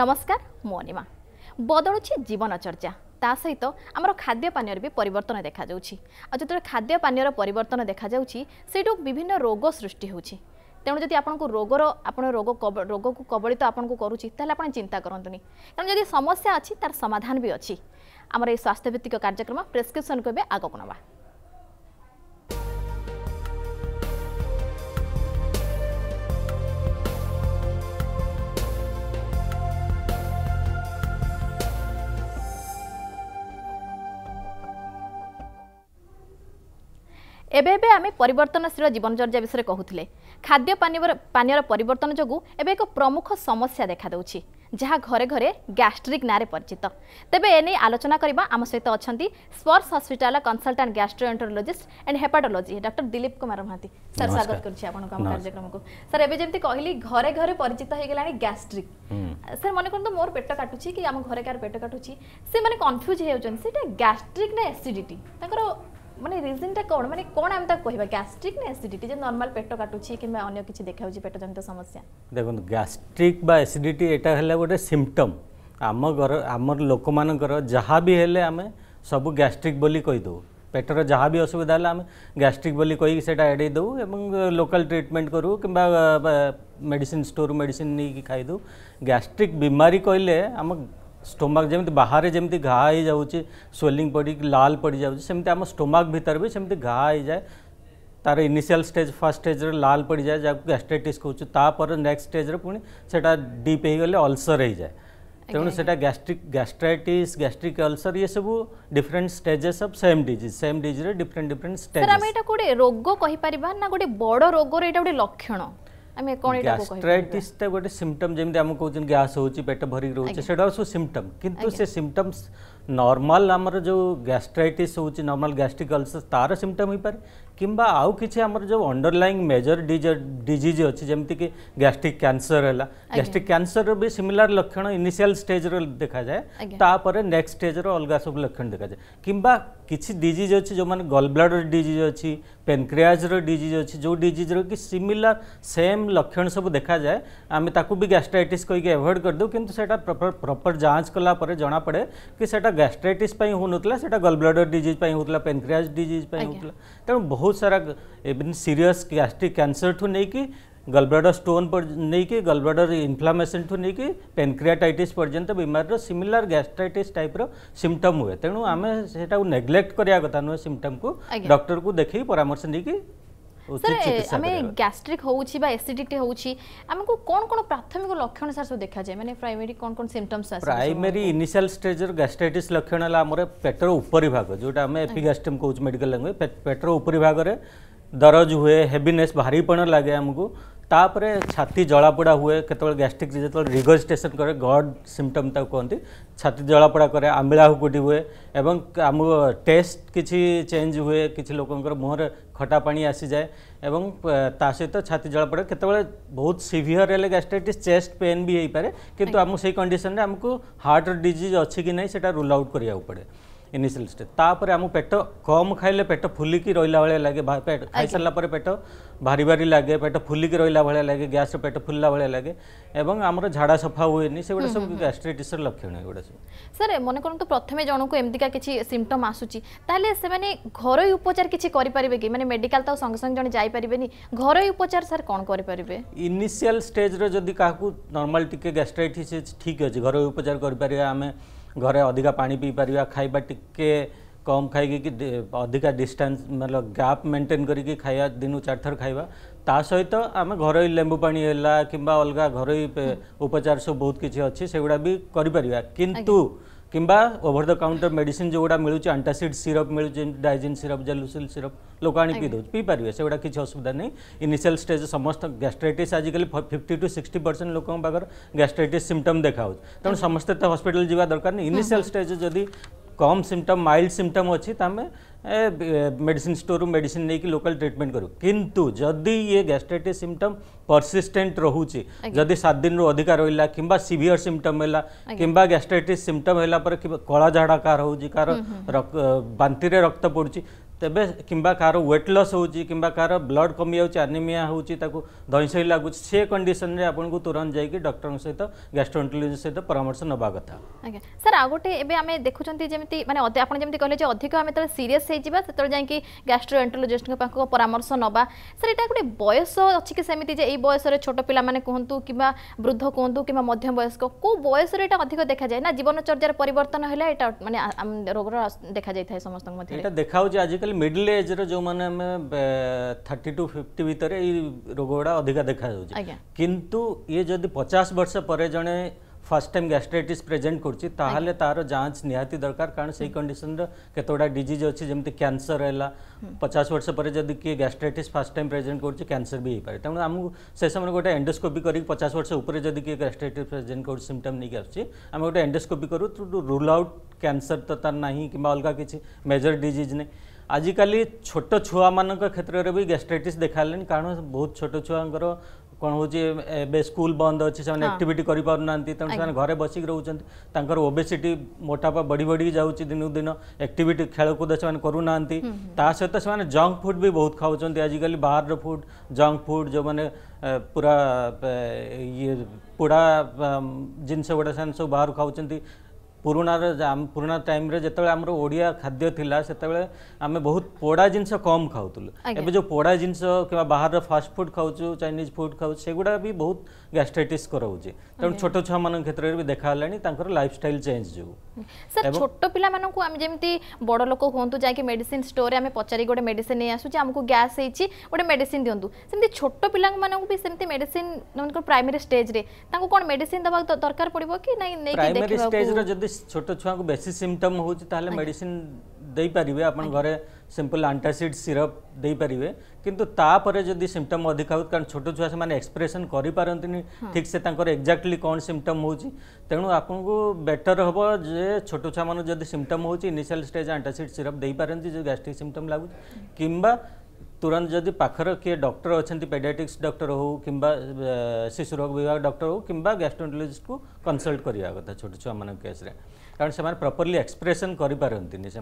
নমস্কার ମୁଁ ଅନିମା ବଦଳୁଛି ଜୀବନଚର୍ଯ୍ୟା ତା ସହିତ ଆମର ଖାଦ୍ୟ ପାନୀୟରେ ବି ପରିବର୍ତ୍ତନ ଦେଖାଯାଉଛି ଆଉ ଯେତେବେଳେ ଖାଦ୍ୟ ପାନୀୟର ପରିବର୍ତ୍ତନ ଦେଖାଯାଉଛି ସେଇଠୁ ବିଭିନ୍ନ ରୋଗ ସୃଷ୍ଟି ହେଉଛି ତେଣୁ ଯଦି ଆପଣଙ୍କୁ ରୋଗର ଆପଣ ରୋଗ ରୋଗକୁ କବଳିତ ଆପଣଙ୍କୁ କରୁଛି ତାହେଲେ ଆପଣ ଚିନ୍ତା କରନ୍ତୁନି କାରଣ ଯଦି ସମସ୍ୟା ଅଛି ତାର ସମାଧାନ ବି ଅଛି ଆମର ଏଇ ସ୍ୱାସ୍ଥ୍ୟଭିତ୍ତିକ କାର୍ଯ୍ୟକ୍ରମ ପ୍ରେସ୍କ୍ରିପ୍ସନ୍କୁ ଏବେ ଆଗକୁ ନେବା এবে এবে আমি পরিবর্তনশীল জীবনচর্যা বিষয়ে কুলে খাদ্য পানীয় পরিবর্তন যোগু এবে এক প্রমুখ সমস্যা দেখা দেখাদেছি যা ঘরে ঘরে গ্যাস্ট্রিক নাঁরে পরিচিত তেবে এনে আলোচনা করা আমার সহ অনেক Sparsh hospital consultant gastroenterologist and hepatology doctor Dilip Kumar Mohanty sir স্বাগত করছি আপনার আমার স্যার এবে যেমন কহিলি ঘরে ঘরে পরিচিত হয়ে গেল গ্যাস্ট্রিক স্যার মনে করতো মোর পেট কাটুছি কি আমার ঘরে কার পেট কাটুছি সে মানে হয়ে ହେଇଯାଉଛନ୍ତି সেটা গ্যাস্ট্রিক না এসিডিটি তাঁর মানে রিজনটা কোণ মানে কোণ আমি তাকে কহবা গ্যাস্ট্রিক না অ্যাসিডিটি যে নর্মাল পেট কাটুছি কিংবা অন্য কিছু দেখা হচ্ছে পেট জনিত সমস্যা দেখুন গ্যাস্ট্রিক বা অ্যাসিডিটি এটা হলে গোটে সিমটম আম ঘর আমার লোক মানকর যাহা বি হলে আমি সবু গ্যাস্ট্রিক বলি কইদেউ পেটর যা বি অসুবিধা হলে আমি গ্যাস্ট্রিক বলি কই সেটা এড়াই দেউ এবং লোকাল ট্রিটমেন্ট করু কিংবা মেডিসিন স্টোর মেডিসিন নিয়ে খাই দেউ গ্যাস্ট্রিক বিমারি কইলে আমার स्टोमाक बाहर जमी घा हो स्वेलींग पड़ी लाल पड़ जाम आम स्टोमाक भितर भी सेमती घाए तार इनिशियल स्टेज फर्स्ट स्टेज रे लाल पड़ जाए जहाँ गैस्ट्राइटिस कौ नेक्स्ट स्टेज रे पुणी से डीप हो गले अल्सर हो जाए तेणु से गैस्ट्रिक गैस्ट्राइटिस गैस्ट्रिक अल्सर ये सब different stages of same disease same disease रे डिफरेंट डिफरेंट स्टेज सर हम एटा कोडे रोग कहि परबा ना गोडे बडो रोग रे एटा गोडे लक्षण आमे कोन गोटे सिमटम जेमि कौन गैस हो पेट भरिक रोचे से सेटा सब सिम्पटम किंतु से सिम्पटम्स नॉर्मल हमर जो गैस्ट्राइटिस होउ छी गैस्ट्रिक अल्सर तार सिम्पटम हो पर कि आउ किछ हमर जो अंडरलाइंग मेजर डिजीज अच्छे जेमति के गैस्ट्रिक कैंसर हला गैस्ट्रिक कैंसर भी सीमिलार लक्षण इनिशियाल स्टेज रो देखा जाय ता पर नेक्स्ट स्टेज रो अलग सब लक्षण देखा जाए कि किसी डीज अच्छे जो मैंने गलब्लाडर डीज अच्छी पेनक्रियाजर डीज अच्छी जो डीज्र कि सिमिलर सेम लक्षण सब देखा जाए आम ताकू भी गैस्ट्राइट कहीकि एवोड करदेव कि प्रपर जांच कलापर जमापड़े कि गैस्ट्राइट हो ना से गलब्लाडर डीज होता पेनक्रियाज डीज होता तेणु बहुत सारा सीरीयस गैस्ट्रिक कैनसर ठू नहीं गलब्रेडर स्टोन पर नहीं कि गलब्रेडर इनफ्लामेसन ठू नहीं कि पेनक्रियाटाइटिस पर्यटन बीमार सिमिलर गैस्ट्राइटिस टाइप रिमटम हुए तेणु आम से नेग्लेक्ट करा कथ नुह सिमटम को डक्टर को देख परामर्श नहीं कि सर गैस्ट्रिक होसीडिटी कौन प्राथमिक लक्षण सर सब देखा जाए मैंने प्राइमरी कौन कौन symptoms primary initial stage gastritis लक्षण पेटर उपरी भाग जो एपिगैस्ट्रम कौ मेडिकल लांगुएज पेटर उपरी भाग में दरज हुए हेविनेस भारीपण लगे आमको तापर छाती जलापोड़ा हुए केत गैस्ट्रिक जो रिगजिटेसन कै गड सिमटम तक कहते छाती जलापोड़ा कै आमिला हुकुटी हुए आम टेस्ट किसी चेंज हुए कि लोक मुहर खटा पा आसी जाए सहित छाती जलापोड़ा केत बहुत सीभीयर है गैस्ट्राइटिस चेस्ट पेन भी हो पाए कितु आम में आमको हार्टर डिजिज अच्छी ना से आउट करा पड़े ইনিশিয়াল স্টেজ তাপরে আমি পেট কম খাইলে পেট ফুলিকি রইলা ভাবে লাগে খাইসারা পরে পেট ভারি ভারি লাগে পেট ফুলিকি রইলা ভাবে লাগে গ্যাসরে পেট ফুলিলা ভাবে লাগে এবং আমার ঝাড়া সফা হুয়েনি সেগুলো সব গ্যাস্ট্রাইটিসর লক্ষণ এগুলো সব স্যার মনে করতো প্রথমে জনক এমতিকা কিছু সিমটম আসুচি তাহলে সেমানে ঘরোই উপচার কিছু করিপারিবে কি মানে মেডিকাল তো সঙ্গে সঙ্গে জন যাইপারিবেনি ঘরোই উপচার স্যার কোন করিপারিবে ইনিশিয়াল স্টেজরে যদি কাহকু নর্মাল টিকে গ্যাস্ট্রাইটিস ঠিক আছে ঘরোই উপচার করিপারিবা আমি ଘରେ ଅଧିକା ପାଣି ପିଇପାରିବା ଖାଇବା ଟିକେ କମ୍ ଖାଇକି କି ଅଧିକା ଡିଷ୍ଟାନ୍ସ ମତଲବ ଗ୍ୟାପ୍ ମେଣ୍ଟେନ୍ କରିକି ଖାଇବା ଦିନକୁ ଚାରିଥର ଖାଇବା ତା ସହିତ ଆମେ ଘରୋଇ ଲେମ୍ବୁ ପାଣି ହେଲା କିମ୍ବା ଅଲଗା ଘରୋଇ ଉପଚାର ସବୁ ବହୁତ କିଛି ଅଛି ସେଗୁଡ଼ା ବି କରିପାରିବା କିନ୍ତୁ କିମ୍ବା ଓଭର ଦ କାଉଣ୍ଟର ମେଡିସିନ ଯେଉଁଗୁଡ଼ା ମିଳୁଛି ଆଣ୍ଟାସିଡ୍ ସିରପ୍ ମିଳୁଛି ଡାଇଜିନ୍ ସିରପ୍ ଜାଲୁସିଲ୍ ସିରପ୍ ଲୋକ ଆଣି ପିଇ ଦେଉଛି ପିଇପାରିବେ ସେଗୁଡ଼ା କିଛି ଅସୁବିଧା ନାହିଁ ଇନିସିଆଲ ଷ୍ଟେଜ୍ ସମସ୍ତ ଗ୍ୟାଷ୍ଟ୍ରାଇଟିସ୍ ଆଜିକାଲି ଫିଫ୍ଟି ଟୁ ସିକ୍ସଟି ପରସେଣ୍ଟ ଲୋକଙ୍କ ପାଖରେ ଗ୍ୟାଷ୍ଟ୍ରାଇଟିସ୍ ସିମ୍ପଟମ୍ ଦେଖାହେଉଛି ତେଣୁ ସମସ୍ତେ ତ ହସ୍ପିଟାଲ ଯିବା ଦରକାର ନାହିଁ ଇନିସିଆଲ ଷ୍ଟେଜ୍ ଯଦି कम सिम्पटम माइल्ड सिम्पटम अच्छी तो आम मेडिसीन स्टोर रु मेडिसीन नहीं लोकाल ट्रिटमेंट करूँ किंतु जदि ये गैस्ट्राइट सिम्पटम परसीस्टेट रोचे जदि सात दिन रु अधिका रहा कि सीभियर सिम्पटम है कि गैस्ट्राइट सिम्पटम है कला झाड़ा कह हो कार हम्म, हम्म। बांति रक्त पड़ुची ତେବେ କିମ୍ବା କାହାର ୱେଟ୍ ଲସ୍ ହେଉଛି କିମ୍ବା କାହାର ବ୍ଲଡ୍ କମିଯାଉଛି ଆନିମିଆ ହେଉଛି ତାକୁ ଧଇଁସଇ ଲାଗୁଛି ସେ କଣ୍ଡିସନ୍ରେ ଆପଣଙ୍କୁ ତୁରନ୍ତ ଯାଇକି ଡକ୍ଟରଙ୍କ ସହିତ ଗ୍ୟାଷ୍ଟ୍ରୋଏଣ୍ଟୋଲୋଜି ସହିତ ପରାମର୍ଶ ନେବା କଥା ଆଜ୍ଞା ସାର୍ ଆଉ ଗୋଟେ ଏବେ ଆମେ ଦେଖୁଛନ୍ତି ଯେମିତି ମାନେ ଆପଣ ଯେମିତି କହିଲେ ଯେ ଅଧିକ ଆମେ ଯେତେବେଳେ ସିରିୟସ୍ ହେଇଯିବା ସେତେବେଳେ ଯାଇକି ଗ୍ୟାଷ୍ଟ୍ରୋଏଣ୍ଟୋଲୋଜିଷ୍ଟଙ୍କ ପାଖକୁ ପରାମର୍ଶ ନେବା ସାର୍ ଏଇଟା ଗୋଟେ ବୟସ ଅଛି କି ସେମିତି ଯେ ଏଇ ବୟସରେ ଛୋଟ ପିଲାମାନେ କୁହନ୍ତୁ କିମ୍ବା ବୃଦ୍ଧ କୁହନ୍ତୁ କିମ୍ବା ମଧ୍ୟମ ବୟସ୍କ କେଉଁ ବୟସରେ ଏଇଟା ଅଧିକ ଦେଖାଯାଏ ନା ଜୀବନଚର୍ଯ୍ୟାର ପରିବର୍ତ୍ତନ ହେଲେ ଏଇଟା ମାନେ ରୋଗର ଦେଖାଯାଇଥାଏ ସମସ୍ତଙ୍କ ମଧ୍ୟରେ ଏଇଟା ଦେଖାଯାଉଛି ଆଜିକା आजिकाली मिडिल एज्र जो मैंने थर्टी टू फिफ्टी भितर ये रोग गुड़ा अधिका देखा किंतु ये जदि पचास वर्ष पर जड़े फर्स्ट टाइम गैस्ट्राइट प्रेजेंट कर तार जांच निहाती दरकार कारण से कंडीशन रतोटा डीज अच्छे जमी क्यासर है पचास वर्ष पर किए गैस्ट्राइट फास्ट टाइम प्रेजेंट कर क्यासर भी होपे तेनालीमु से समय गोटे एंडोस्कोपी कर पचास वर्ष उपर जब किए गैस्ट्राइट प्रेजेंट कर सीमटम नहीं आसमें गोटे एंडोस्कोपी करूँ रूल आउट क्यासर तो तार ना कि अलग किसी मेजर डीज नहीं ଆଜିକାଲି ଛୋଟ ଛୁଆମାନଙ୍କ କ୍ଷେତ୍ରରେ ବି ଗ୍ୟାଷ୍ଟ୍ରାଇଟିସ୍ ଦେଖାହେଲାଣି କାରଣ ବହୁତ ଛୋଟ ଛୁଆଙ୍କର କ'ଣ ହେଉଛି ଏବେ ସ୍କୁଲ ବନ୍ଦ ଅଛି ସେମାନେ ଆକ୍ଟିଭିଟି କରିପାରୁନାହାନ୍ତି ତେଣୁ ସେମାନେ ଘରେ ବସିକି ରହୁଛନ୍ତି ତାଙ୍କର ଓବେସିଟି ମୋଟାପା ବଢ଼ି ବଢ଼ିକି ଯାଉଛି ଦିନକୁ ଦିନ ଆକ୍ଟିଭିଟି ଖେଳକୁଦ ସେମାନେ କରୁନାହାନ୍ତି ତା ସହିତ ସେମାନେ ଜଙ୍କ ଫୁଡ଼୍ ବି ବହୁତ ଖାଉଛନ୍ତି ଆଜିକାଲି ବାହାରର ଫୁଡ଼୍ ଜଙ୍କ ଫୁଡ଼୍ ଯେଉଁମାନେ ପୁରା ଇଏ ପୋଡ଼ା ଜିନିଷ ଗୁଡ଼ା ସେମାନେ ସବୁ ବାହାରୁ ଖାଉଛନ୍ତି पुराणार पुराणा टाइम जिते आम ओडिया खाद्य थिला से आम बहुत पोड़ा जिनस कम खाऊ एवं जो पोड़ा जिनस कि बाहर फास्टफुड खाऊ चाइनिज फुड खाऊ से गुड़ा भी बहुत गैस्ट्राइटिस कराऊँ तेनाली छोट छुआ मान क्षेत्र में भी देखा लाइफ स्टाइल चेज जो सर छोट पा जमी बड़ लोक हूँ जैक मेडिसीन स्टोर में पचारिक गोटे मेड आसमु गैस है गोटे मेड दिखुद छोट पा भी सेमती मेड प्राइमरी स्टेज रे कौन मेड दरकार पड़ो कि छोट छुआ को बेसी सिम्टम हो अच्छा। मेडिसिन पारे आप अच्छा। घर सिंपल आंटासीड सिरप दे पारे किंतु तापर जब सिम्टम अधिक हो कारण छोट छुआ से एक्सप्रेसन कर हाँ। ठीक से एक्जाक्टली कौन सिम्टम हो तेणु आपन को बेटर हम जे छोट छुआ मानते सिम्टम होनीसीयल स्टेज आंटासीड सिरप दे पारती जो गैस्ट्रिक सिम्टम लगुच किंवा तुरंत जदि पाखर किए डक्टर अच्छा पेडियाटिक्स डक्टर हो कि शिशु रोग विभाग डक्टर हो कि गैस्ट्रोएंटोलोजिस्ट को कनसल्ट करवा कथा छोट छुआ मान केस्रे কারণ সে প্রপরলি এক্সপ্রেসন করে পারন্তিনি সে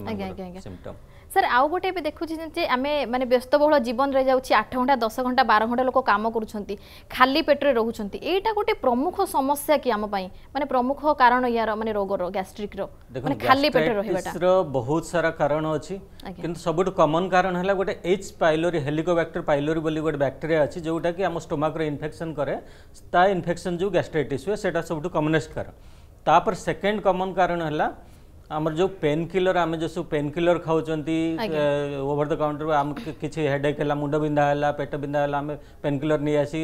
সিমটম স্যার আউ গোটে এবে দেখুছি যে আমি মানে ব্যস্তবহুল জীবন রে যাচ্ছি আঠ ঘন্টা দশ ঘন্টা বার ঘন্টা লোক কাম করছেন খালি পেটরে রহুছেন এইটা গোটে প্রমুখ সমস্যা কি আম পাই মানে প্রমুখ কারণ ইয়ার মানে রোগর গ্যাস্ট্রিক র মানে খালি পেটরে রহিবাটা বহুত সারা কারণ অছি কিন্তু সবুঠ কমন কারণ হলা গোটে এইচ পাইলোরি হেলিকোব্যাক্টর পাইলোরি বলি গোটে ব্যাকটেরিয়া আছে যেটা কি আম স্টোমাক রে ইনফেকশন করে তা ইনফেকশন যে গ্যাস্ট্রাইটিস হুয়ে সেটা সবুঠ কমনেস্ট কারণ तापर सेकेंड कमन कारण है आमर जो पेन किलर आम जो सब पेन किलर खाऊंगी ओवर द काउंटर आम किसी हेडेक है मुंड बिंधा है पेट बिंधा है आम पेन किलर नहीं आसी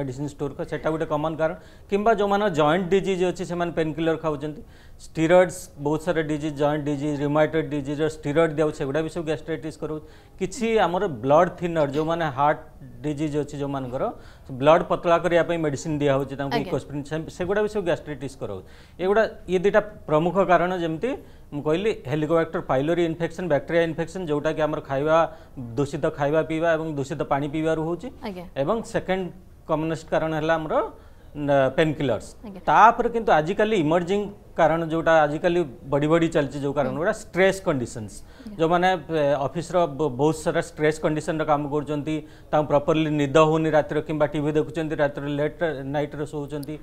मेडिसीन स्टोर को सेटा गोटे कमन कारण किंवा जो मान जॉइंट डिजीज अच्छे से पेन किलर खाऊंगी स्टीरयड्स बहुत सारा डिज जॉइंट डिज रिमाइटेड डिज स्टीरयड दिया सेगुड़ा भी सब गैस्ट्राइटिस करो किसी आमर ब्लड थिनर जो मैंने हार्ट डिज अच्छी जो मानकर ब्लड पतला करने मेडिसीन दिहूँ इकोस्प्रिन सेगुड़ा भी सब गैस्ट्राइटिस करो एगुड़ा ये दुटा प्रमुख कारण जमी मुझे कहली Helicobacter pylori infection bacteria infection जोटा कि आम खावा दूषित खावा पीवा और दूषित पा पीवर हो सेकेंड कमनेस्ट कारण है पेन किलर्स तापर आजिकल इमर्जिंग कारण जो आजिकल बढ़ी बढ़ी चलती जो कारण गुड़ा स्ट्रेस कंडीशंस जो मैंने ऑफिस बहुत सारा स्ट्रेस कंडीशन राम कर प्रपरली निद हो रात कि टी देखुं रात लेट नाइट रोचे भी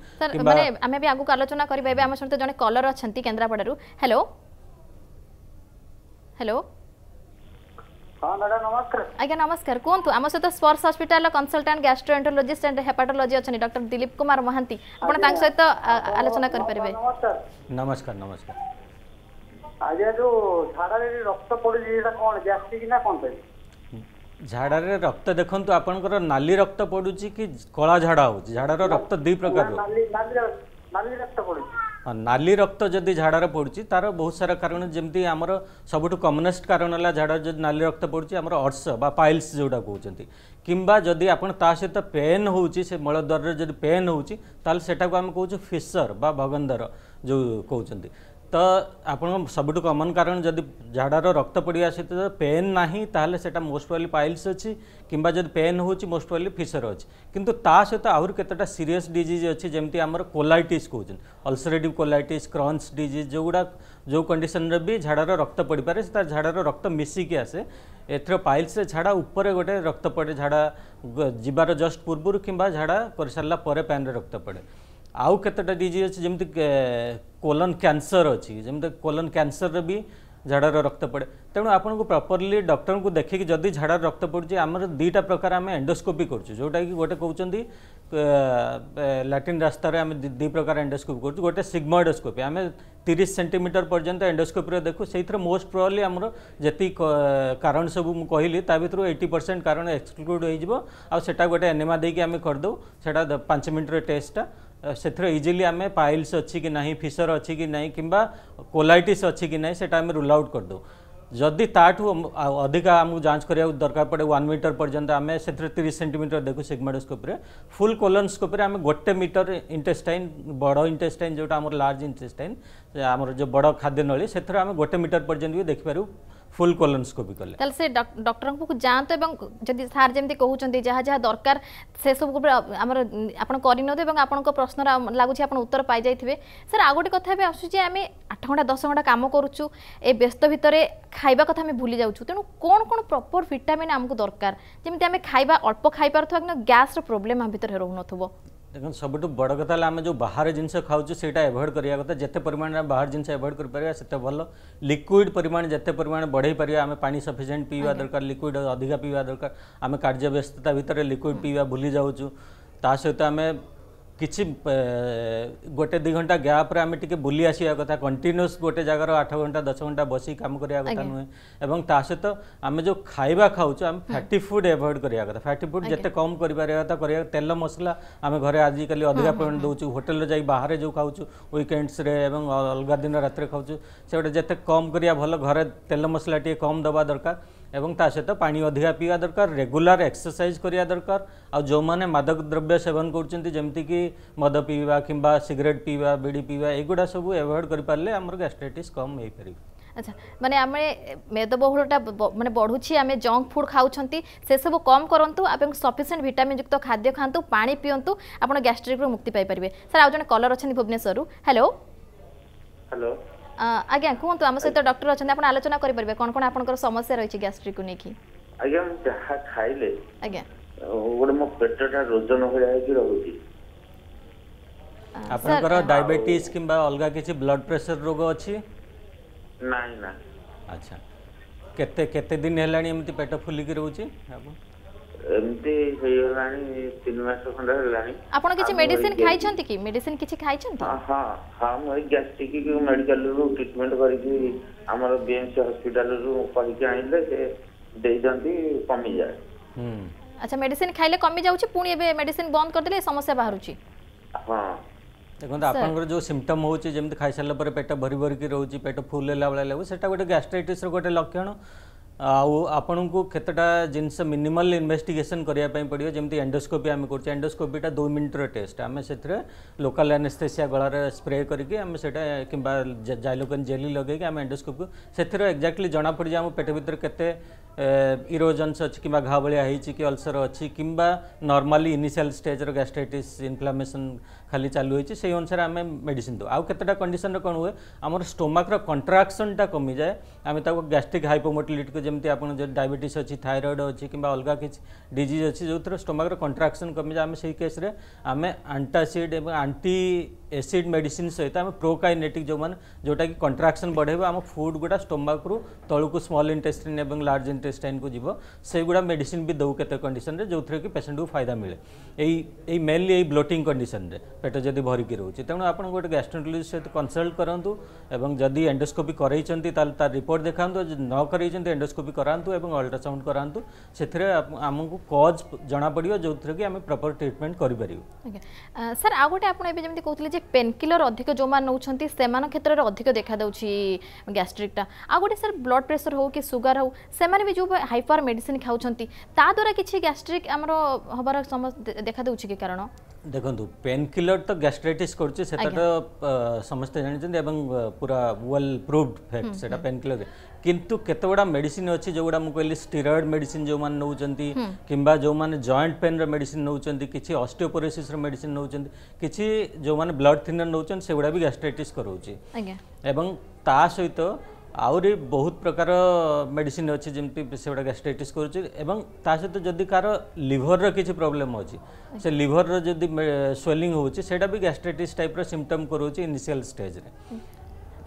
आगे आलोचना करें सहित कलर अच्छा केन्द्रापड़ हेलो हेलो ହଁ ମ୍ୟାଡାମ ନମସ୍କାର ଆଜ୍ଞା ନମସ୍କାର କୁହନ୍ତୁ ଆମ ସହିତ ସ୍ପର୍ଶ ହସ୍ପିଟାଲର କନସଲଟାଣ୍ଟ ଗ୍ୟାଷ୍ଟ୍ରୋଏଣ୍ଟୋଲୋଜିଷ୍ଟ ଆଣ୍ଡ ହେପାଟୋଲୋଜି ଅଛନ୍ତି ଡକ୍ଟର ଦିଲୀପ କୁମାର ମହାନ୍ତି ଆପଣ ତାଙ୍କ ସହିତ ଆଲୋଚନା କରିପାରିବେ ନମସ୍କାର ନମସ୍କାର ଆଜ୍ଞା ଯୋଉ ଝାଡ଼ାରେ ରକ୍ତ ପଡୁଛି ଏଇଟା କ'ଣ ଗ୍ୟାଷ୍ଟ୍ରିକ୍ ନା କ'ଣ ପାଇଁ ଝାଡ଼ାରେ ରକ୍ତ ଦେଖନ୍ତୁ ଆପଣଙ୍କର ନାଲି ରକ୍ତ ପଡୁଛି କି କଳା ଝାଡ଼ା ହେଉଛି ଝାଡ଼ାର ରକ୍ତ ଦୁଇ ପ୍ରକାର ନାଲି ରକ୍ତ ପଡୁଛି নালি রক্ত যদি ঝাড়ার পড়ুছি তার বহু সারা কারণ যেমনি আমার সবুঠু কমনেস্ট কারণ হল ঝাড়ার যদি নালি রক্ত পড়ুছি আমার অর্শ বা পাইলস যেটা কুমার কিংবা যদি আপনার তা সহ পেন হচ্ছে সে মূলদ্বারের যদি পেন হচ্ছে তাহলে সেটা আমি কুচু ফিসর বা ভগন্ধর যে কৌন ତ ଆପଣଙ୍କ ସବୁଠୁ କମନ୍ କାରଣ ଯଦି ଝାଡ଼ାର ରକ୍ତ ପଡ଼ିବା ସହିତ ପେନ୍ ନାହିଁ ତାହେଲେ ସେଇଟା ମୋଷ୍ଟ ପ୍ରୋବାବ୍ଲି ପାଇଲ୍ସ ଅଛି କିମ୍ବା ଯଦି ପେନ୍ ହେଉଛି ମୋଷ୍ଟ ପ୍ରୋବାବ୍ଲି ଫିସର ଅଛି କିନ୍ତୁ ତା ସହିତ ଆହୁରି କେତେଟା ସିରିୟସ୍ ଡିଜିଜ୍ ଅଛି ଯେମିତି ଆମର କୋଲାଇଟିସ୍ କହୁଛନ୍ତି ଅଲସରେଟିଭ୍ କୋଲାଇଟିସ୍ କ୍ରନ୍ସ ଡିଜିଜ୍ ଯେଉଁଗୁଡ଼ା ଯେଉଁ କଣ୍ଡିସନ୍ରେ ବି ଝାଡ଼ାର ରକ୍ତ ପଡ଼ିପାରେ ସେ ତା'ର ଝାଡ଼ାର ରକ୍ତ ମିଶିକି ଆସେ ଏଥିରେ ପାଇଲ୍ସରେ ଝାଡ଼ା ଉପରେ ଗୋଟେ ରକ୍ତ ପଡ଼େ ଝାଡ଼ା ଯିବାର ଜଷ୍ଟ ପୂର୍ବରୁ କିମ୍ବା ଝାଡ଼ା କରିସାରିଲା ପରେ ପ୍ୟାନ୍ରେ ରକ୍ତ ପଡ଼େ ଆଉ କେତେଟା ଡିଜିଜ୍ ଅଛି ଯେମିତି କୋଲନ୍ କ୍ୟାନ୍ସର ଅଛି ଯେମିତି କୋଲନ୍ କ୍ୟାନ୍ସରରେ ବି ଝାଡ଼ାର ରକ୍ତ ପଡ଼େ ତେଣୁ ଆପଣଙ୍କୁ ପ୍ରପରଲି ଡକ୍ଟରଙ୍କୁ ଦେଖିକି ଯଦି ଝାଡ଼ାର ରକ୍ତ ପଡ଼ୁଛି ଆମର ଦୁଇଟା ପ୍ରକାର ଆମେ ଏଣ୍ଡୋସ୍କୋପି କରୁଛୁ ଯେଉଁଟାକି ଗୋଟେ କହୁଛନ୍ତି ଲାଟିନ୍ ରାସ୍ତାରେ ଆମେ ଦୁଇ ପ୍ରକାର ଏଣ୍ଡୋସ୍କୋପି କରୁଛୁ ଗୋଟେ ସିଗ୍ମା ଏଣ୍ଡୋସ୍କୋପି ଆମେ ତିରିଶ ସେଣ୍ଟିମିଟର ପର୍ଯ୍ୟନ୍ତ ଏଣ୍ଡୋସ୍କୋପିରେ ଦେଖୁ ସେଇଥିରେ ମୋଷ୍ଟ ପ୍ରୋବାବ୍ଲି ଆମର ଯେତିକି କାରଣ ସବୁ ମୁଁ କହିଲି ତା ଭିତରୁ ଏଇଟି ପରସେଣ୍ଟ କାରଣ ଏକ୍ସକ୍ଲୁଡ଼ ହୋଇଯିବ ଆଉ ସେଟା ଗୋଟେ ଏନେମା ଦେଇକି ଆମେ କରିଦେଉ ସେଟା ପାଞ୍ଚ ମିନିଟର ଟେଷ୍ଟଟା से इजिली आम पाइल्स अच्छी कि ना फिशर अच्छी ना कि कोलैट अच्छी कि ना से रूल आउट कर करदेव जदि अधिक आम जांच करा दरकार पड़े वन मीटर पर्यटन आम से तीस सेमिटर देखु सिग्मेडोस्कोपी फुल कोलोनस्कोपी आम गोटे मीटर इंटेस्टाइन बड़ इंटेस्टाइन जो लार्ज इंटेस्टाइन आम जो बड़ खाद्य नली से आम गोटे मीटर पर्यटन भी देखिपरू ফুল কোলোনোস্কোপি কলে তাহলে সে ডক্টর পাখু যাতে এবং যদি স্যার যেমন কুমার যা যা দরকার সেসব আমার আপনার করে নিতে এবং আপনার প্রশ্নর লাগুছে আপনার উত্তর পাই যাই স্যার আউ গোটে কথা এবার আসুচি আমি আট ঘন্টা দশ ঘন্টা কাম করছু এই ব্যস্ত ভিতরে খাইবা কথা আমি ভুলে যাচ্ছু তেমন কোণ কোণ প্রপর ভিটামিন আমাকে দরকার যেমি আমি খাইবা অল্প খাইপার গ্যাসর প্রোবলেম আম ভিতরে রহুনথব দেখুন ସବୁଠୁ ବଡ଼ କଥା ହେଲା ଆମେ ଯେଉଁ ବାହାର ଜିନିଷ ଖାଉଛୁ ସେଇଟା ଆଭଏଡ଼ କରିବା କଥା ଯେତେ ପରିମାଣରେ ବାହାର ଜିନିଷ ଆଭଏଡ଼ କରିପାରିବା ସେତେ ଭଲ ଲିକ୍ୱିଡ଼ ପରିମାଣ ଯେତେ ପରିମାଣ ବଢ଼େଇ ପାରିବା ଆମେ ପାଣି ସଫିସିଏଣ୍ଟ ପିଇବା ଦରକାର ଲିକ୍ୱିଡ଼ ଅଧିକା ପିଇବା ଦରକାର ଆମେ କାର୍ଯ୍ୟ ବ୍ୟସ୍ତତା ଭିତରେ ଲିକ୍ୱିଡ଼ ପିଇବା ଭୁଲି ଯାଉଛୁ ତା ସହିତ ଆମେ କିଛି ଗୋଟେ ଦୁଇ ଘଣ୍ଟା ଗ୍ୟାପ୍ରେ ଆମେ ଟିକେ ବୁଲି ଆସିବା କଥା କଣ୍ଟିନ୍ୟୁସ୍ ଗୋଟେ ଜାଗାର ଆଠ ଘଣ୍ଟା ଦଶ ଘଣ୍ଟା ବସିକି କାମ କରିବା କଥା ନୁହେଁ ଏବଂ ତା ସହିତ ଆମେ ଯେଉଁ ଖାଇବା ଖାଉଛୁ ଆମେ ଫ୍ୟାଟି ଫୁଡ଼୍ ଏଭଏଡ଼ କରିବା କଥା ଫ୍ୟାଟି ଫୁଡ଼୍ ଯେତେ କମ୍ କରିପାରିବା କଥା କରିବା ତେଲ ମସଲା ଆମେ ଘରେ ଆଜିକାଲି ଅଧିକା ପରିମାଣ ଦେଉଛୁ ହୋଟେଲରେ ଯାଇ ବାହାରେ ଯେଉଁ ଖାଉଛୁ ୱିକେଣ୍ଡସରେ ଏବଂ ଅଲଗା ଦିନ ରାତିରେ ଖାଉଛୁ ସେଗୁଡ଼ା ଯେତେ କମ୍ କରିବା ଭଲ ଘରେ ତେଲ ମସଲା ଟିକେ କମ୍ ଦେବା ଦରକାର এবং তা সহ পাঁচ অধিক পিবা দরকার রেগুলার এক্সরসাইজ করা দরকার আউমানে মাদক দ্রব্য সেবন করছেন যেমি কি মদ পিবা কিংবা সিগারেট পিবা বিড়ি পিবা এগুড়া সব এভয়েড করে পারলে আমার গ্যাস্ট্রাইটিস কম হয়ে পারিব আচ্ছা মানে আমার মেদবহুলটা মানে বড়ুছি আমি জঙ্ক ফুড খাওছন্তি সেসব কম করতু এবং সফিসিয়েন্ট ভিটামিন যুক্ত খাদ্য খাঁতু পা পিঁতু আপনার গ্যাস্ট্রিক্রু মুক্তি পাইপারে স্যার আউ জন কলর অনেক ভুবনেশ্বর হ্যালো হ্যালো ଆଜ୍ଞା କୁହନ୍ତୁ ଆମ ସହିତ ଡକ୍ଟର ଅଛନ୍ତି ଆପଣ ଆଲୋଚନା କରିପାରିବେ କ'ଣ କ'ଣ ଆପଣଙ୍କର ସମସ୍ୟା ରହିଛି ଗ୍ୟାଷ୍ଟ୍ରିକ୍କୁ ନେଇକି ଆଜ୍ଞା ମୁଁ ଯାହା ଖାଇଲେ ଆଜ୍ଞା ଗୋଟେ ମୋ ପେଟଟା ରୋଜନ ଭଳିଆ ହେଇକି ରହୁଛି ଆପଣଙ୍କର ଡାଇବେଟିସ୍ କିମ୍ବା ଅଲଗା କିଛି ବ୍ଲଡ୍ ପ୍ରେସର ରୋଗ ଅଛି ନାଇଁ ନା ଆଚ୍ଛା କେତେ କେତେ ଦିନ ହେଲାଣି ଏମିତି ପେଟ ଫୁଲିକି ରହୁଛି ଆପଣ ଏମିତି ହେଇଗଲାଣି ତିନି ମାସ ଖଣ୍ଡେ ହେଲାଣି ଆପଣ କିଛି ମେଡିସିନ ଖାଇଛନ୍ତି କି ମେଡିସିନ କିଛି ଖାଇଛନ୍ତି ହଁ ହଁ ମୁଁ ଏଇ ଗ୍ୟାଷ୍ଟ୍ରିକ ମେଡିକାଲରୁ ଟ୍ରିଟମେଣ୍ଟ କରିକି ଆମର ବିଏମସି ହସ୍ପିଟାଲରୁ କହିକି ଆଣିଲେ ସେ ଦେଇଛନ୍ତି କମିଯାଏ ଆଚ୍ଛା ମେଡିସିନ ଖାଇଲେ କମି ଯାଉଛି ପୁଣି ଏବେ ମେଡିସିନ ବନ୍ଦ କରିଦେଲେ ସମସ୍ୟା ବାହାରୁଛି ହଁ ଦେଖନ୍ତୁ ଆପଣଙ୍କର ଯେଉଁ ସିମ୍ପଟମ୍ ହେଉଛି ଯେମିତି ଖାଇସାରିଲା ପରେ ପେଟ ଭରି ଭରିକି ରହୁଛି ପେଟ ଫୁଲ ହେଲା ଭଳିଆ ଲାଗୁଛି ସେଟା ଗୋଟେ ଗ୍ୟାଷ୍ଟ୍ରାଇଟିସ୍ର ଗୋଟେ ଲକ୍ଷଣ आपण को केतटा जिनस मिनिमल इन्वेस्टिगेसन करने पड़ो जमी एंडोस्कोपी आम कर एंडोस्कोपीटा दुई मिनिट्र टेस्ट आम से लोकाल एनेस्थेसीआ गलार स्प्रे करके आम से कि जाइलोकन जेली लगे आम एंडोस्कोप से एक्जाक्टली जमापड़ जाए आम पेट भितर के इरोजन्स अच्छी कि घा भाया कि अल्सर अच्छी कि नर्माली इनिशियाल स्टेज्र गैस्ट्राइट इनफ्लामेसन खाली चालू हो से अनुसार आम मेडिसीन दू आउ के कंडीसन कौन हुए आम स्टोमाक्र कंट्राक्शनटा कमी जाए आम गैस्ट्रिक हाइपोमोटिलिटी जमी आप डायबिटीस अच्छी थायरएड अच्छी कि अलग किसी डिज अच्छी जो थे स्टोमाक्र कंट्राक्शन कमी जाए आम से केस्रे आम आंटासीड आंटी एसीड मेडिसीन सहित आम प्रोकाइनेटिक जो मैंने जोटा कि कंट्राक्शन बढ़े आम फुड गुड़ा स्टोमाक्रु तौक स्मल इंटेस्टाइन और लार्ज इंटेस्टाइन को जीव से गुड़ा मेडिसीन भी दौ के कंडीसन में जो थे कि पेसेंट को फायदा मिले यही मेनली यही ब्लोटिंग कंडीसन में पेट जब भरिकी रोचे तेणु आप गोटे गैस्ट्रोनटोलोजिस्ट सहित कनसल्ट करूँ जदि एंडोस्कोपी कर रिपोर्ट देखा न कर एंडोस्कोपी को भी करातु और अल्ट्रासाउंड करातु से आमको कज जनापड़ जो थी आम प्रपर ट्रिटमेंट करूँ सर आउ गोटे आपड़ी कहते पेनकिलर अधिक जो नौकर से क्षेत्र में अधिक देखा दूसरी ଗ୍ୟାଷ୍ଟ୍ରିକ୍ଟା ଆଉ ଗୋଟେ ସାର୍ ବ୍ଲଡ଼ ପ୍ରେସର ହେଉ କି ସୁଗାର ହେଉ ସେମାନେ ବି ଯେଉଁ ହାଇପର୍ ମେଡ଼ିସିନ୍ ଖାଉଛନ୍ତି ତା ଦ୍ୱାରା କିଛି ଗ୍ୟାଷ୍ଟ୍ରିକ୍ ଆମର ହେବାର ଦେଖାଦେଉଛି କି କାରଣ देखील पेनकिलर तर गॅस्ट्राईट करता तर जुरा वेल प्रूवड फॅक्ट सेनकिलरे किंवा कतगुडा मेडीसन अशी जेगुडा कहली चीरॉयड मेडीसन जेव्हा नेऊन किंवा जो मे जेंट पेनर मेडीसन नेऊन किती अष्ट्रिओपोरोसिस मेडीसन नेऊन किती जो ब्लड थनर भी सगळ्या गॅस्ट्रायटिस सहित ଆହୁରି ବହୁତ ପ୍ରକାର ମେଡ଼ିସିନ୍ ଅଛି ଯେମିତି ସେଗୁଡ଼ା ଗ୍ୟାଷ୍ଟ୍ରାଇଟିସ୍ କରୁଛି ଏବଂ ତା ସହିତ ଯଦି କାହାର ଲିଭରର କିଛି ପ୍ରୋବ୍ଲେମ୍ ଅଛି ସେ ଲିଭରର ଯଦି ସ୍ୱେଲିଂ ହେଉଛି ସେଇଟା ବି ଗ୍ୟାଷ୍ଟ୍ରାଇଟିସ୍ ଟାଇପ୍ର ସିମ୍ପଟମ୍ କରାଉଛି ଇନିସିଆଲ୍ ଷ୍ଟେଜ୍ରେ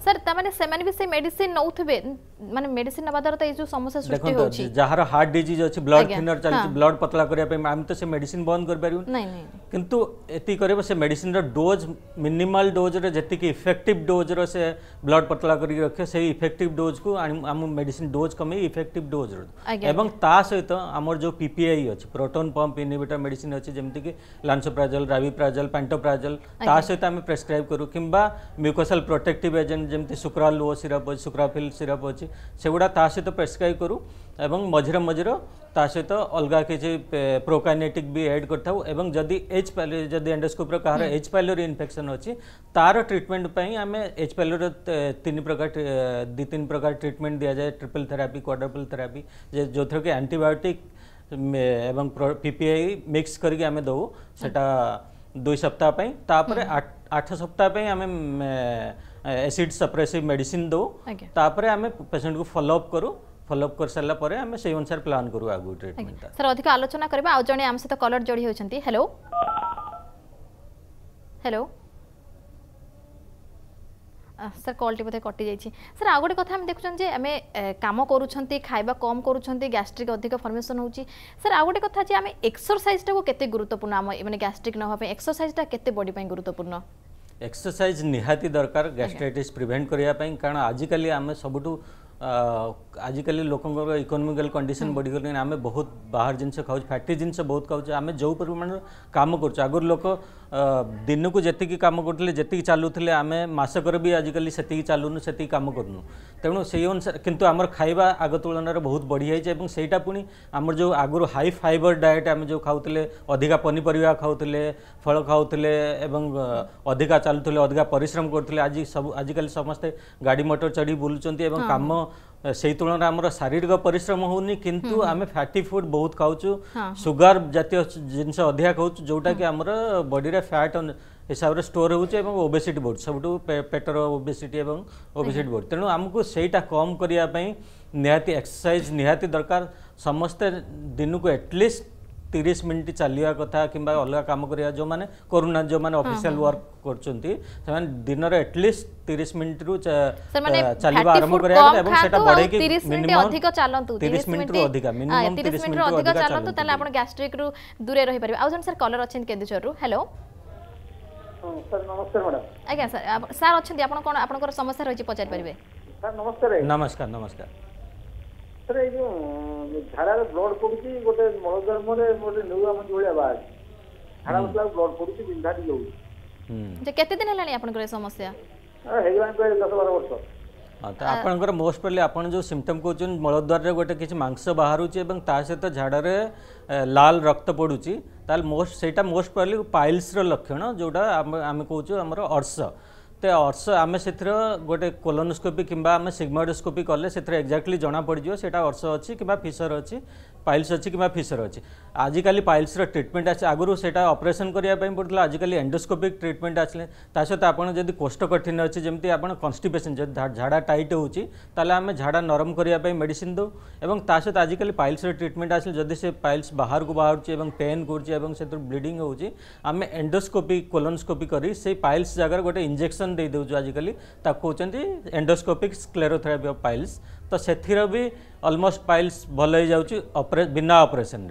ସାର୍ ତାମାନେ ସେମାନେ ବି ସେ ମେଡ଼ିସିନ୍ ନେଉଥିବେ माने मेडिसिन नबा दर त ए जो समस्या सृष्टि होची देखो जहार हार्ट डिजीज अछि ब्लड थिनर चली ब्लड पतला करिया पे हम त से मेडिसिन बंद कर परियु नहीं नहीं किंतु एति करबे से मेडिसिन रो डोज मिनिमल डोज रे जति कि इफेक्टिव डोज रो से ब्लड पतला करिक रखे से इफेक्टिव डोज को हम मेडिसिन डोज कमे इफेक्टिव डोज रो एवं ता सहित हमर जो पीपीआई अछि प्रोटोन पंप इनहिबिटर मेडिसिन अछि जेमति कि लांसोप्राजल राबीप्राजल पेंटोप्राजल ता सहित हम प्रिस्क्राइब करू किंबा म्यूकोसल प्रोटेक्टिव एजेंट जेमति सुक्रालोसिरप सुक्राफिल सिरप अछि सेगुड़ा ता सहित प्रेसक्राइब करूँ मझेरे मझेर ता सहित अलग किसी प्रोकानेटिक भी एड कर जदि एच पैल जब एंडोस्कोप्र कह एच पैलोरी इनफेक्शन अच्छी तार ट्रिटमेंट आम एच पैलोर तीन प्रकार दि तीन प्रकार ट्रिटमेंट दि जाए ट्रिपल थेरापी क्वाड्रपल थेरापी जो थर कि आंटीबायोटिक पीपीआई मिक्स करके आम दौ दुई सप्ताह आठ सप्ताह एसिड सप्रेसिव मेडिसिन दो तापर आम पेसेंट को फलोअप करूँ ফলোঅপ করিসারা পরে আমি সেই অনুসারে প্ল্যান করু আগু ট্রিটমেন্ট স্যার অধিক আলোচনা করবা আউ জনে আম সহ কলর জড়ি হচ্ছেন হ্যালো হ্যালো স্যার কলটি বোধহয় কটি যাই স্যার আউ গোটে কথা আমি দেখুছেন যে আমি কাম করুছেন খাইবা কম করুছেন গ্যাস্ট্রিক অধিক ফর্মেসন হচ্ছে স্যার আউ গোটে কথা যে আমি এক্সরসাইজটা কেতে গুরুত্বপূর্ণ আমার মানে গ্যাস্ট্রিক নহওয়া এক্সরসাইজটা কেতে বডি গুরুত্বপূর্ণ एक्सरसाइज निहाती दरकार गैस्ट्राइटिस प्रिभेन्ट करने कारण आजिकल आम सबुठ आजिकल लोकों इकोनोमिकल कंडीशन बढ़ीगले आम बहुत बाहर जिनस खाऊ फैक्ट्री जिनस बहुत खाऊ आम जो परिमाण कम कर आगुरी लोक दिन को जी कम करुले जी चलुले आम मसकर भी आजिकल से चलुनु से कम करूँ तेणु से अनुसार कितु आमर खाଇବା ଆଗ ତୁଳନାରେ ବହୁତ ବଢ଼ିଯାଇଛି ଏବଂ ସେଇଟା ପୁଣି ଆମର ଯେଉଁ ଆଗରୁ ହାଇ ଫାଇବର ଡାଏଟ୍ ଆମେ ଯେଉଁ ଖାଉଥିଲେ ଅଧିକା ପନିପରିବା ଖାଉଥିଲେ ଫଳ ଖାଉଥିଲେ ଏବଂ ଅଧିକା ଚାଲୁଥିଲେ ଅଧିକା ପରିଶ୍ରମ କରୁଥିଲେ ଆଜି ସବୁ ଆଜିକାଲି ସମସ୍ତେ ଗାଡ଼ି ମଟର ଚଢ଼ି ବୁଲୁଛନ୍ତି ଏବଂ କାମ সেই তুলনায় আমার শারীরিক পরিশ্রম হোনি কিন্তু আমি ফ্যাটি ফুড বহুত খাওছু সুগার জাতীয় জিনিস অধিকা খাওছু যেটা কি আমার বডিরে ফ্যাট হিসাবে স্টোর হচ্ছে এবং ওবেসিটি বড়ুছে সবুঠু পেটর ওবেসিটি এবং ওবেসিটি বড়ুছে তেমন আমি সেইটা কম করা নিহতি এক্সরসাইজ নিহতি দরকার সমস্তে দিনকু এটলিস্ট তিরিশ মিনিট চালিয়া কথা কিংবা অলগা কাম করা যে করুনা যে অফিসিয়াল ওয়ার্ক করছেন সে দিনর এটলিস্ট তিরিশ মিনিট রু চালিবা আরম্ভ করা এবং সেটা বড়াইকি মিনিমম অধিক চালন্তু 30 মিনিট রু অধিক মিনিমম 30 মিনিট রু অধিক চালন্তু তাহলে আপন গ্যাস্ট্রিক রু দূরে রহি পারিবে আউ জন স্যার কলার আছেন কেন্দুঝর রু হ্যালো স্যার নমস্কার ম্যাডাম আজ্ঞা স্যার স্যার আছেন আপন কোন আপনকর সমস্যা রহিছি পচার পারিবে স্যার নমস্কার নমস্কার নমস্কার ସାର୍ ଏଇ ଯେଉଁ ଝାଡ଼ାରେ ବ୍ଲଡ୍ ପଡ଼ୁଛି ଗୋଟେ ମଳଧର୍ମରେ ଗୋଟେ ନେଉଆ ମଞ୍ଜି ଭଳିଆ ବାହାରୁଛି ଝାଡ଼ା ବସିଲା ବ୍ଲଡ୍ ପଡ଼ୁଛି ବିନ୍ଧା ଟିକେ ହେଉଛି କେତେ ଦିନ ହେଲାଣି ଆପଣଙ୍କର ଏ ସମସ୍ୟା ହେଇଗଲାଣି ପ୍ରାୟ ଦଶ ବାର ବର୍ଷ ଆପଣଙ୍କର ମୋଷ୍ଟ ପ୍ରୋବ୍ଲି ଆପଣ ଯେଉଁ ସିମ୍ପଟମ୍ କହୁଛନ୍ତି ମଳଦ୍ୱାରରେ ଗୋଟେ କିଛି ମାଂସ ବାହାରୁଛି ଏବଂ ତା ସହିତ ଝାଡ଼ରେ ଲାଲ ରକ୍ତ ପଡ଼ୁଛି ତାହେଲେ ମୋଷ୍ଟ ସେଇଟା ମୋଷ୍ଟ ପ୍ରୋବ୍ଲି ପାଇଲ୍ସର ଲକ୍ଷଣ ଯେଉଁଟା ଆମେ କହୁଛୁ ଆମର ଅର୍ଶ ते अर्स आम से गोटे कोलोनोस्कोपी कि आम कले एक्जाक्टली जमापड़ पड़ज अर्स अच्छी कि फिसर अच्छी ପାଇଲ୍ସ ଅଛି କିମ୍ବା ଫିସର ଅଛି ଆଜିକାଲି ପାଇଲ୍ସର ଟ୍ରିଟମେଣ୍ଟ ଆସିଛି ଆଗରୁ ସେଇଟା ଅପରେସନ୍ କରିବା ପାଇଁ ପଡ଼ୁଥିଲା ଆଜିକାଲି ଏଣ୍ଡୋସ୍କୋପିକ୍ ଟ୍ରିଟମେଣ୍ଟ ଆସିଲେ ତା ସହିତ ଆପଣ ଯଦି କୋଷ୍ଠକଠିନ୍ୟ ଅଛି ଯେମିତି ଆପଣ କନଷ୍ଟିପେସନ୍ ଯଦି ଝାଡ଼ା ଟାଇଟ୍ ହେଉଛି ତାହେଲେ ଆମେ ଝାଡ଼ା ନରମ କରିବା ପାଇଁ ମେଡ଼ିସିନ୍ ଦେଉ ଏବଂ ତା ସହିତ ଆଜିକାଲି ପାଇଲ୍ସର ଟ୍ରିଟମେଣ୍ଟ ଆସିଲେ ଯଦି ସେ ପାଇଲ୍ସ ବାହାରକୁ ବାହାରୁଛି ଏବଂ ପେନ୍ କରୁଛି ଏବଂ ସେଥିରୁ ବ୍ଲିଡ଼ିଂ ହେଉଛି ଆମେ ଏଣ୍ଡୋସ୍କୋପି କୋଲୋନସ୍କୋପି କରି ସେଇ ପାଇଲ୍ସ ଜାଗାରେ ଗୋଟେ ଇଞ୍ଜେକ୍ସନ୍ ଦେଇଦେଉଛୁ ଆଜିକାଲି ତାକୁ କହୁଛନ୍ତି ଏଣ୍ଡୋସ୍କୋପିକ୍ ସ୍କ୍ଲେରୋଥେରାପି ଅଫ୍ ପାଇଲ୍ସ तो से भी अलमोस्ट पाइल्स भल ही जाऊँच बिना अपरेसन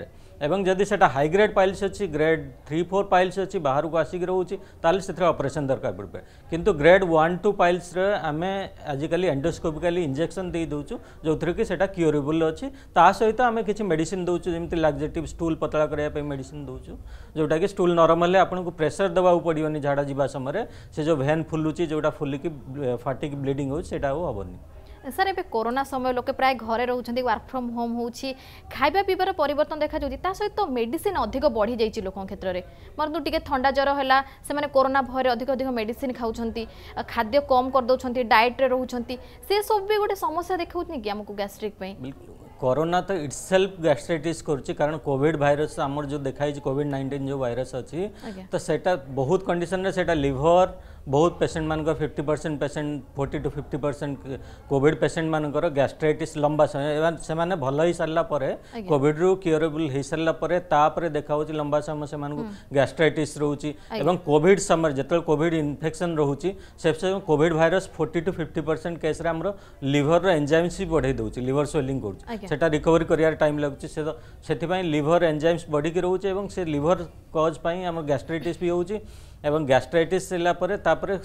जदि से हाइग्रेड पाइल्स अच्छी ग्रेड थ्री फोर पाइल्स अच्छी बाहर को आसिक रोचे रोचर अपरेसन दरकार पड़े कि ग्रेड व्वान टू पाइल्स आम आजिकल एंडोस्कोपिकाली इंजेक्शन दे दौ जो थी कि क्योरेबुल अच्छी तासत आम कि मेडिसीन दौ जमी लाक्जेटिव स्टूल पतला करने मेडिसीन दौ जोटा कि स्टूल नरम है आपको प्रेसर देवा पड़ोनी झाड़ा जावा समय से जो भेन फुलूँ जोटा फुल फाटिक ब्लींग होता हाँ सर एवं कोरोना समय लोक प्राय घर रोचे वर्क फ्रम होम हो खावा पीबार पर देखा जाता सहित तो मेडिसीन अधिक बढ़ी जाइए लोक क्षेत्र में मरत टे था ज्वर है से कोरोना भय अधिक अधिक मेडिसीन खाऊँ खाद्य कम करदे डाएट्रे रोचे सब भी गोटे समस्या देखा नहीं कि आमको गैस्ट्रिक कोरोना तो इट्स सेल्फ गैस्ट्राइटिस कारण कोविड भाईरस आम जो देखाई कोविड नाइंटीन जो भाईरस अच्छी तो सेटा बहुत कंडीशन में सेटा लिवर ବହୁତ ପେସେଣ୍ଟମାନଙ୍କର fifty percent patient forty to fifty percent Covid ପେସେଣ୍ଟମାନଙ୍କର ଗ୍ୟାଷ୍ଟ୍ରାଇଟିସ୍ ଲମ୍ବା ସମୟ ଏବଂ ସେମାନେ ଭଲ ହୋଇସାରିଲା ପରେ କୋଭିଡ଼ରୁ କ୍ୟୁରେବୁଲ୍ ହୋଇସାରିଲା ପରେ ତାପରେ ଦେଖାହେଉଛି ଲମ୍ବା ସମୟ ସେମାନଙ୍କୁ ଗ୍ୟାଷ୍ଟ୍ରାଇଟିସ୍ ରହୁଛି ଏବଂ କୋଭିଡ଼ ସମୟରେ ଯେତେବେଳେ କୋଭିଡ଼ ଇନଫେକ୍ସନ୍ ରହୁଛି ସେ Covid virus forty to fifty percent କେସ୍ରେ ଆମର ଲିଭରର ଏନ୍ଜାଇମ୍ସ ବି ବଢ଼େଇ ଦେଉଛି ଲିଭର ସ୍ୱେଲିଂ କରୁଛି ସେଟା ରିକଭରି କରିବାର ଟାଇମ୍ ଲାଗୁଛି ସେ ସେଥିପାଇଁ ଲିଭର ଏନ୍ଜାଇମ୍ସ ବଢ଼ିକି ରହୁଛି ଏବଂ ସେ ଲିଭର କଜ୍ ପାଇଁ ଆମର ଗ୍ୟାଷ୍ଟ୍ରାଇଟିସ୍ ବି ହେଉଛି एवं गैस्ट्राइटिस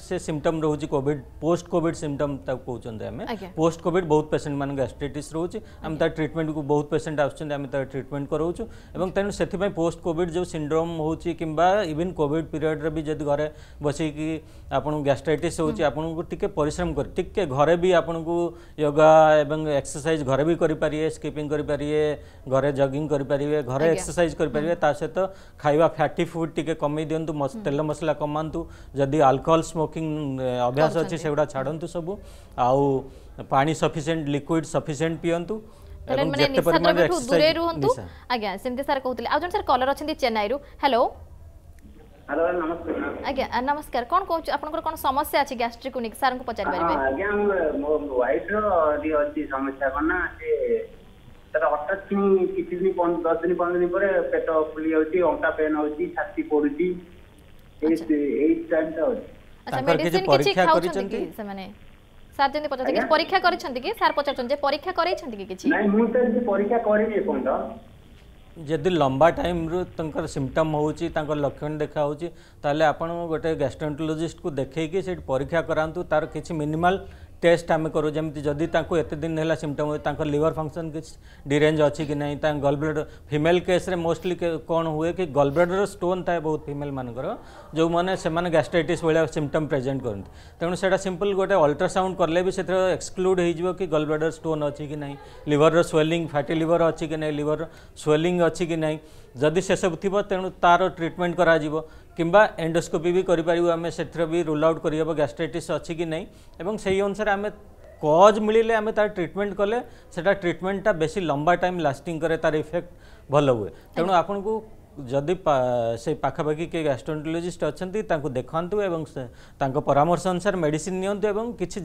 से सिम्पटम रोज कोविड पोस्ट कोविड सिम्पटम कहते आम पोस्ट कोविड बहुत पेसेंट मान गैस्ट्राइटिस रोचे आम तार ट्रिटमेंट को बहुत पेसेंट आम तार ट्रिटमेंट कराऊ एवं तेणु से पोस्ट कोविड जो सिंड्रोम होची किंबा इवन कोविड पीरियड रे भी जदि घरे बसिकी आपन गैस्ट्राइटिस होची हम्म। आपन परिश्रम कर टिके घरे भी आपन को योगा एवं एक्सरसाइज घरे भी करि पारिए स्किपिंग करि पारिए घरे जॉगिंग करि पारिए एक्सरसाइज करि हम्म। सहित खाइबा फैटी फुड टिके कमी दियंतु हम्म। तेल मसला ମସଲା କମାନ୍ତୁ ଯଦି ଆଲକୋହଲ ସ୍ମୋକିଂ ଅଭ୍ୟାସ ଅଛି ସେଗୁଡ଼ା ଛାଡ଼ନ୍ତୁ ସବୁ ଆଉ ପାଣି ସଫିସିଏଣ୍ଟ ଲିକ୍ୱିଡ୍ ସଫିସିଏଣ୍ଟ ପିଅନ୍ତୁ ଏବଂ ଯେତେ ପରିମାଣରେ ଦୂରେଇ ରୁହନ୍ତୁ ଆଜ୍ଞା ସେମିତି ସାର୍ କହୁଥିଲେ ଆଉ ଜଣେ ସାର୍ କଲର ଅଛନ୍ତି ଚେନ୍ନାଇରୁ ହ୍ୟାଲୋ ହ୍ୟାଲୋ ନମସ୍କାର ଆଜ୍ଞା ନମସ୍କାର କ'ଣ କହୁଛୁ ଆପଣଙ୍କର କ'ଣ ସମସ୍ୟା ଅଛି ଗ୍ୟାଷ୍ଟ୍ରିକ୍ ନେଇକି ସାର୍ଙ୍କୁ ପଚାରି ପାରିବେ ଆଜ୍ଞା ମୋ ୱାଇଫ୍ର ଟିକେ ଅଛି ସମସ୍ୟା କ'ଣ ନା ସେ ତାର ହଠାତ୍ କିଛି ଦିନ ଦଶ ଦିନ ପନ୍ଦର ଦିନ ପରେ ପେଟ ଫୁଲି ଯାଉଛି ଅଣ୍ଟା ପେନ୍ ହେଉଛି ଛାତି ପୋଡ଼ୁଛି लक्षण देखा हो गए को देखिए परीक्षा करातु টেস্ট আমি করু যেমি যদি তাঁকু এতে দিন হল সিমটম তাঁর লিভর ফংশন কিছু ডিরেঞ্জ অছি কি না তা গলব্লেড ফিমেল কেস্রে মোস্টলি কোণ হুয়ে কি গলব্লেডর স্টোন থাকে বহু ফিমেল মানকর যে সেমানে গ্যাস্ট্রাইটিস ভাইয়া সিমটম প্রেজেন্ট করতে তেমন সেটা সিম্পল গোটে অল্ট্রাসাউন্ড কলে বি সেটা এক্সক্লুড হয়ে যাব কি গলব্লেডর স্টোন অছি কি না লিভর সোয়েলিং ফ্যাটি লিভর অছি কি না লিভর সোয়েলিং অছি কি না যদি সেসব থিব তেণু তার ট্রিটমেন্ট করা কিংবা এন্ডোস্কোপি বি করিপারিবু আমি সেথিরে বি রুল আউট করিহব গ্যাস্ট্রাইটিস অছি কি নাই এবং সেই অনুসারে আমি কজ মিলিলে আমি তার ট্রিটমেন্ট কলে সেটা ট্রিটমেন্টটা বেশি লম্বা টাইম লাস্টিং করে তার ইফেক্ট ভাল হুয়ে তেমন আপনার ଯଦି ସେଇ ପାଖାପାଖି କିଏ ଗ୍ୟାଷ୍ଟ୍ରୋଏଣ୍ଟୋଲୋଜିଷ୍ଟ ଅଛନ୍ତି ତାଙ୍କୁ ଦେଖାନ୍ତୁ ଏବଂ ତାଙ୍କ ପରାମର୍ଶ ଅନୁସାରେ ମେଡ଼ିସିନ ନିଅନ୍ତୁ ଏବଂ କିଛି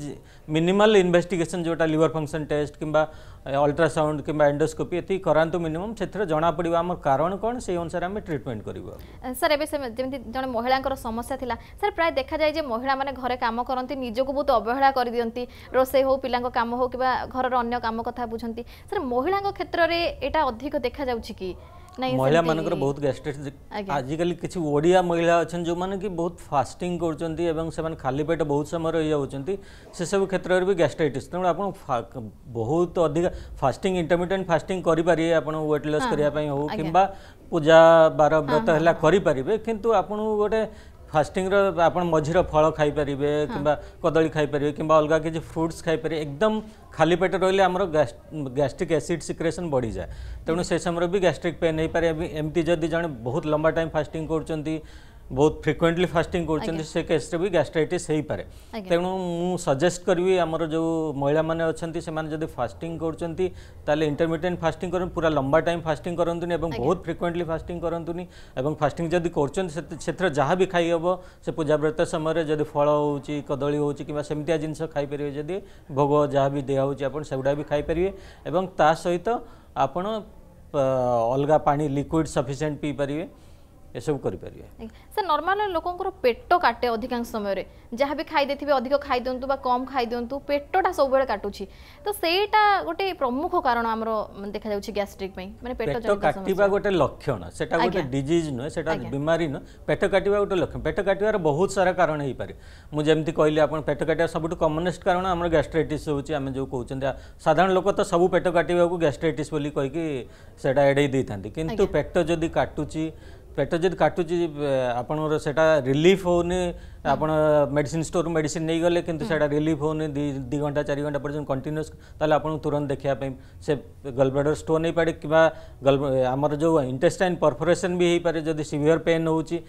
ମିନିମାଲ ଇନଭେଷ୍ଟିଗେସନ୍ ଯେଉଁଟା ଲିଭର ଫଙ୍କସନ୍ ଟେଷ୍ଟ କିମ୍ବା ଅଲ୍ଟ୍ରାସାଉଣ୍ଡ କିମ୍ବା ଏଣ୍ଡୋସ୍କୋପି ଏତିକି କରାନ୍ତୁ ମିନିମମ୍ ସେଥିରେ ଜଣାପଡ଼ିବ ଆମର କାରଣ କ'ଣ ସେଇ ଅନୁସାରେ ଆମେ ଟ୍ରିଟମେଣ୍ଟ କରିବୁ ସାର୍ ଏବେ ଯେମିତି ଜଣେ ମହିଳାଙ୍କର ସମସ୍ୟା ଥିଲା ସାର୍ ପ୍ରାୟ ଦେଖାଯାଏ ଯେ ମହିଳାମାନେ ଘରେ କାମ କରନ୍ତି ନିଜକୁ ବହୁତ ଅବହେଳା କରିଦିଅନ୍ତି ରୋଷେଇ ହେଉ ପିଲାଙ୍କ କାମ ହେଉ କିମ୍ବା ଘରର ଅନ୍ୟ କାମ କଥା ବୁଝନ୍ତି ସାର୍ ମହିଳାଙ୍କ କ୍ଷେତ୍ରରେ ଏଇଟା ଅଧିକ ଦେଖାଯାଉଛି କି মহিলা মানকৰ বহুত গ্যাસ્ટ্ৰাইটিছ আজি কালিকি কিছ ওড়িয়া মহিলা আছে যো মানে কি বহুত ফাস্টিং কৰচନ୍ତି এবং সেমান খালি পেট বহুত সময়ৰ ইয়া হোচନ୍ତି সে সব ক্ষেত্ৰৰো গ্যাસ્ટ্ৰাইটিছ তেন্তে আপোনাক বহুত অধিক ফাস্টিং ইনটৰমিটেন্ট ফাস্টিং কৰি পৰি আপোনাক ওজন লছ কৰিয়া পাইহও কিম্বা পূজা বাৰা ব্ৰত হলা কৰি পৰিবে কিন্তু আপোনাক ওটে ଫାଷ୍ଟିଂର ଆପଣ ମଝିର ଫଳ ଖାଇପାରିବେ କିମ୍ବା କଦଳୀ ଖାଇପାରିବେ କିମ୍ବା ଅଲଗା କିଛି ଫ୍ରୁଟ୍ସ ଖାଇପାରିବେ ଏକଦମ ଖାଲି ପେଟ ରହିଲେ ଆମର ଗ୍ୟାଷ୍ଟ୍ରିକ୍ ଏସିଡ୍ ସିକ୍ରେସନ୍ ବଢ଼ିଯାଏ ତେଣୁ ସେ ସମୟରେ ବି ଗ୍ୟାଷ୍ଟ୍ରିକ୍ ପେନ୍ ହେଇପାରେ ଏମିତି ଯଦି ଜଣେ ବହୁତ ଲମ୍ବା ଟାଇମ୍ ଫାଷ୍ଟିଂ କରୁଛନ୍ତି ବହୁତ ଫ୍ରିକ୍ୱେଣ୍ଟଲି ଫାଷ୍ଟିଂ କରୁଛନ୍ତି ସେ କେସ୍ରେ ବି ଗ୍ୟାଷ୍ଟ୍ରାଇଟିସ୍ ହେଇପାରେ ତେଣୁ ମୁଁ ସଜେଷ୍ଟ କରିବି ଆମର ଯେଉଁ ମହିଳାମାନେ ଅଛନ୍ତି ସେମାନେ ଯଦି ଫାଷ୍ଟିଂ କରୁଛନ୍ତି ତାହେଲେ ଇଣ୍ଟରମିଡ଼ିଏଟ୍ ଫାଷ୍ଟିଂ କରନ୍ତୁ ପୁରା ଲମ୍ବା ଟାଇମ୍ ଫାଷ୍ଟିଂ କରନ୍ତୁନି ଏବଂ ବହୁତ ଫ୍ରିକ୍ୱେଣ୍ଟଲି ଫାଷ୍ଟିଂ କରନ୍ତୁନି ଏବଂ ଫାଷ୍ଟିଂ ଯଦି କରୁଛନ୍ତି ସେଥିରେ ଯାହା ବି ଖାଇହେବ ସେ ପୂଜାବ୍ରତ ସମୟରେ ଯଦି ଫଳ ହେଉଛି କଦଳୀ ହେଉଛି କିମ୍ବା ସେମିତିଆ ଜିନିଷ ଖାଇପାରିବେ ଯଦି ଭୋଗ ଯାହା ବି ଦିଆହେଉଛି ଆପଣ ସେଗୁଡ଼ା ବି ଖାଇପାରିବେ ଏବଂ ତା ସହିତ ଆପଣ ଅଲଗା ପାଣି ଲିକ୍ୱିଡ଼ ସଫିସିଏଣ୍ଟ ପିଇପାରିବେ ଏସବୁ କରିପାରିବେ ସାର୍ ନର୍ମାଲ ଲୋକଙ୍କର ପେଟ କାଟେ ଅଧିକାଂଶ ସମୟରେ ଯାହା ବି ଖାଇଦେଇଥିବେ ଅଧିକ ଖାଇଦିଅନ୍ତୁ ବା କମ୍ ଖାଇଦିଅନ୍ତୁ ପେଟଟା ସବୁବେଳେ କାଟୁଛି ତ ସେଇଟା ଗୋଟେ ପ୍ରମୁଖ କାରଣ ଆମର ଦେଖାଯାଉଛି ଗ୍ୟାଷ୍ଟ୍ରିକ୍ ପାଇଁ ମାନେ ପେଟ କାଟିବା ଗୋଟେ ଲକ୍ଷଣ ସେଟା ଗୋଟେ ଡିଜିଜ୍ ନୁହେଁ ସେଟା ବିମାରୀ ନୁହେଁ ପେଟ କାଟିବା ଗୋଟେ ଲକ୍ଷଣ ପେଟ କାଟିବାର ବହୁତ ସାରା କାରଣ ହେଇପାରେ ମୁଁ ଯେମିତି କହିଲି ଆପଣ ପେଟ କାଟିବା ସବୁଠୁ କମନେଷ୍ଟ କାରଣ ଆମର ଗ୍ୟାଷ୍ଟ୍ରାଇଟିସ୍ ହେଉଛି ଆମେ ଯେଉଁ କହୁଛନ୍ତି ସାଧାରଣ ଲୋକ ତ ସବୁ ପେଟ କାଟିବାକୁ ଗ୍ୟାଷ୍ଟ୍ରାଇଟିସ୍ ବୋଲି କହିକି ସେଇଟା ଏଡ଼େଇ ଦେଇଥାନ୍ତି କିନ୍ତୁ ପେଟ ଯଦି କାଟୁଛି ପେଟ ଯଦି କାଟୁଛି ଆପଣଙ୍କର ସେଇଟା ରିଲିଫ୍ ହେଉନି आप मेडिसिन स्टोर मेडिसिन नहीं गले कि रिलीफ हो दि घंटा चार घंटा पर्यटन कंटिन्यूस तुरंत देखा से गल ब्लडर स्टोन हो पारे कि आमर जो इंटेस्टाइन परफोरेसन भी हो पारे जब सीयर पेन हो कि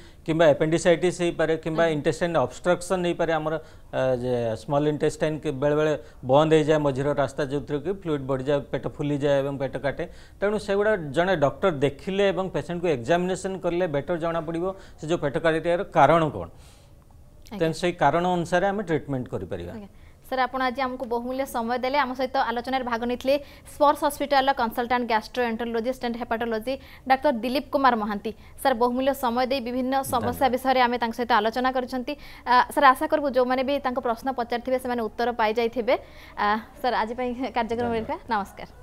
एपेडिसाइट हो पाए कि इंटेस्टाइन अब्सट्रक्सन हो पारे आम स्मल इंटेस्टाइन बेले बेले बंद हो जाए मझीर रास्ता जो कि फ्लुइड बढ़ जाए पेट फुली जाए पेट काटे तेणु से गुड़ा जड़े डक्टर देखिले पेसेंट को एक्जामेसन करेंगे बेटर जमापड़ से जो पेट काटे कारण कौन ଦେନ୍ ସେଇ କାରଣ ଅନୁସାରେ ଆମେ ଟ୍ରିଟମେଣ୍ଟ କରିପାରିବା ସାର୍ ଆପଣ ଆଜି ଆମକୁ ବହୁମୂଲ୍ୟ ସମୟ ଦେଲେ ଆମ ସହିତ ଆଲୋଚନାରେ ଭାଗ ନେଇଥିଲେ ସ୍ପର୍ଶ ହସ୍ପିଟାଲର କନସଲଟାଣ୍ଟ ଗ୍ୟାଷ୍ଟ୍ରୋଏଣ୍ଟୋଲୋଜିଷ୍ଟ ଆଣ୍ଡ ହେପାଟୋଲୋଜି ଡାକ୍ତର ଦିଲ୍ଲୀପ କୁମାର ମହାନ୍ତି ସାର୍ ବହୁମୂଲ୍ୟ ସମୟ ଦେଇ ବିଭିନ୍ନ ସମସ୍ୟା ବିଷୟରେ ଆମେ ତାଙ୍କ ସହିତ ଆଲୋଚନା କରିଛନ୍ତି ସାର୍ ଆଶା କରିବୁ ଯେଉଁମାନେ ବି ତାଙ୍କ ପ୍ରଶ୍ନ ପଚାରିଥିବେ ସେମାନେ ଉତ୍ତର ପାଇଯାଇଥିବେ ସାର୍ ଆଜି ପାଇଁ କାର୍ଯ୍ୟକ୍ରମ ନମସ୍କାର